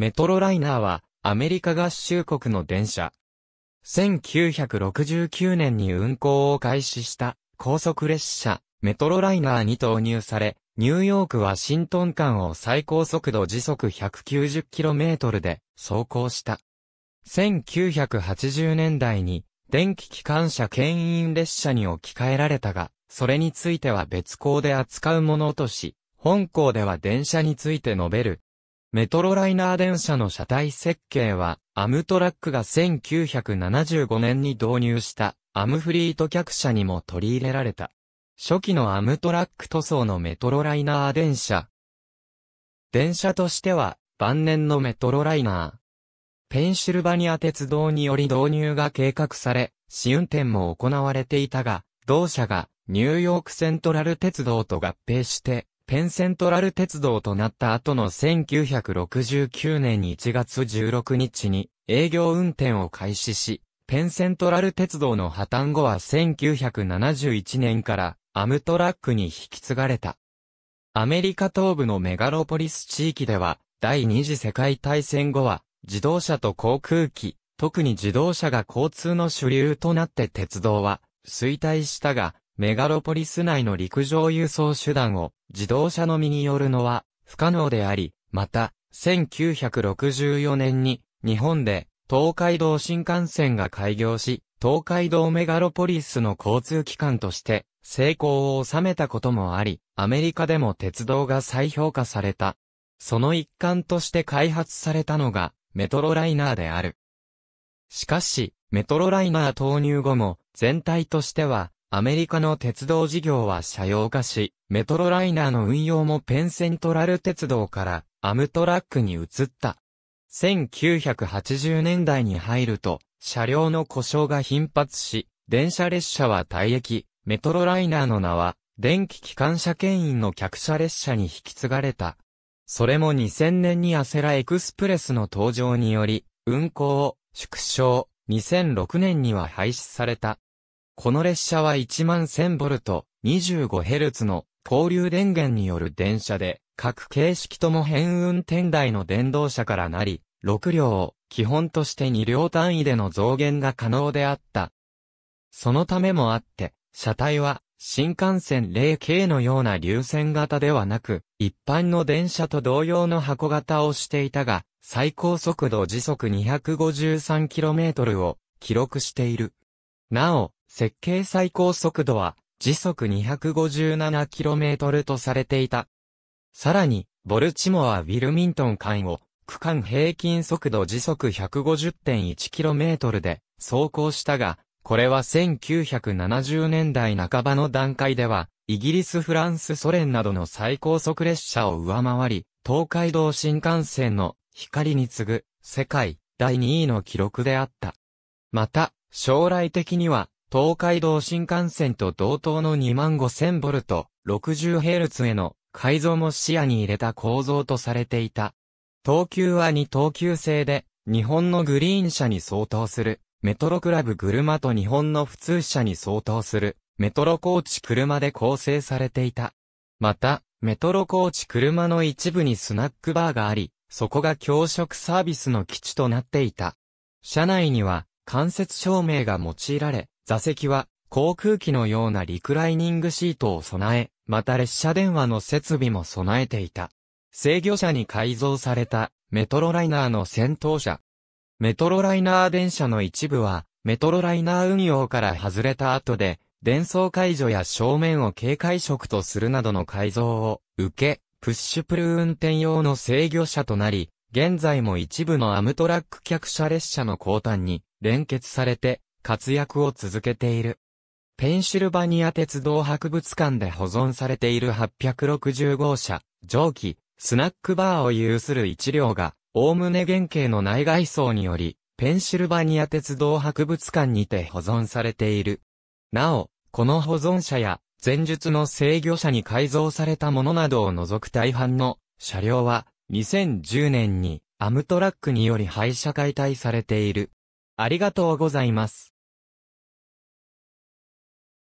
メトロライナーは、アメリカ合衆国の電車。1969年に運行を開始した高速列車、メトロライナーに投入され、ニューヨークワシントン間を最高速度時速 190km で走行した。1980年代に電気機関車牽引列車に置き換えられたが、それについては別項で扱うものとし、本校では電車について述べるメトロライナー電車の車体設計は、アムトラックが1975年に導入したアムフリート客車にも取り入れられた。初期のアムトラック塗装のメトロライナー電車。電車としては、晩年のメトロライナー。ペンシルバニア鉄道により導入が計画され、試運転も行われていたが、同社がニューヨークセントラル鉄道と合併して、ペンセントラル鉄道となった後の1969年1月16日に営業運転を開始し、ペンセントラル鉄道の破綻後は1971年からアムトラックに引き継がれた。アメリカ東部のメガロポリス地域では、第二次世界大戦後は、自動車と航空機、特に自動車が交通の主流となって鉄道は衰退したが、メガロポリス内の陸上輸送手段を自動車のみによるのは不可能であり、また、1964年に日本で東海道新幹線が開業し、東海道メガロポリスの交通機関として成功を収めたこともあり、アメリカでも鉄道が再評価された。その一環として開発されたのがメトロライナーである。しかし、メトロライナー投入後も全体としてはアメリカの鉄道事業は車用化し、メトロライナーの運用もペンセントラル鉄道からアムトラックに移った。1980年代に入ると、車両の故障が頻発し、電車列車は退役、メトロライナーの名は、電気機関車牽引の客車列車に引き継がれた。それも2000年にアセラエクスプレスの登場により、運行を縮小、2006年には廃止された。この列車は1万 1000V、25Hz の交流電源による電車で、各形式とも変運転台の電動車からなり、6両を基本として2両単位での増減が可能であった。そのためもあって、車体は新幹線 0K のような流線型ではなく、一般の電車と同様の箱型をしていたが、最高速度時速 253km を記録している。なお、設計最高速度は時速 257km とされていた。さらに、ボルチモア・ウィルミントン間を区間平均速度時速 150.1km で走行したが、これは1970年代半ばの段階では、イギリス、フランス、ソ連などの最高速列車を上回り、東海道新幹線の光に次ぐ世界第2位の記録であった。また、将来的には東海道新幹線と同等の2 5 0 0 0ト、6 0ルツへの改造も視野に入れた構造とされていた。東急は2東急制で、日本のグリーン車に相当する、メトロクラブ車と日本の普通車に相当する、メトロコーチ車で構成されていた。また、メトロコーチ車の一部にスナックバーがあり、そこが教職サービスの基地となっていた。車内には、間接照明が用いられ、座席は航空機のようなリクライニングシートを備え、また列車電話の設備も備えていた。制御車に改造されたメトロライナーの先頭車。メトロライナー電車の一部は、メトロライナー運用から外れた後で、電装解除や正面を警戒色とするなどの改造を受け、プッシュプル運転用の制御車となり、現在も一部のアムトラック客車列車の後端に連結されて活躍を続けている。ペンシルバニア鉄道博物館で保存されている860号車、蒸気、スナックバーを有する1両が、おおむね原型の内外装により、ペンシルバニア鉄道博物館にて保存されている。なお、この保存車や、前述の制御車に改造されたものなどを除く大半の車両は、2010年にアムトラックにより廃車解体されている。ありがとうございます。